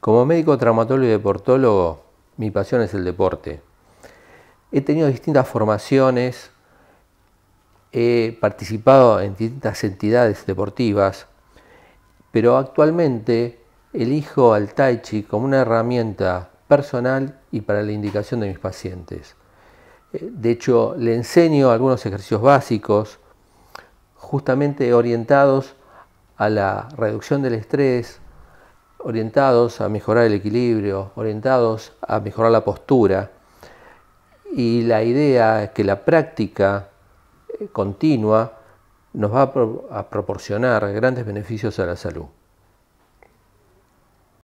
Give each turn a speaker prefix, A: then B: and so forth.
A: Como médico traumatólogo y deportólogo, mi pasión es el deporte. He tenido distintas formaciones, he participado en distintas entidades deportivas, pero actualmente elijo al Tai Chi como una herramienta personal y para la indicación de mis pacientes. De hecho, le enseño algunos ejercicios básicos, justamente orientados a la reducción del estrés, orientados a mejorar el equilibrio, orientados a mejorar la postura. Y la idea es que la práctica eh, continua nos va a, proporcionar grandes beneficios a la salud.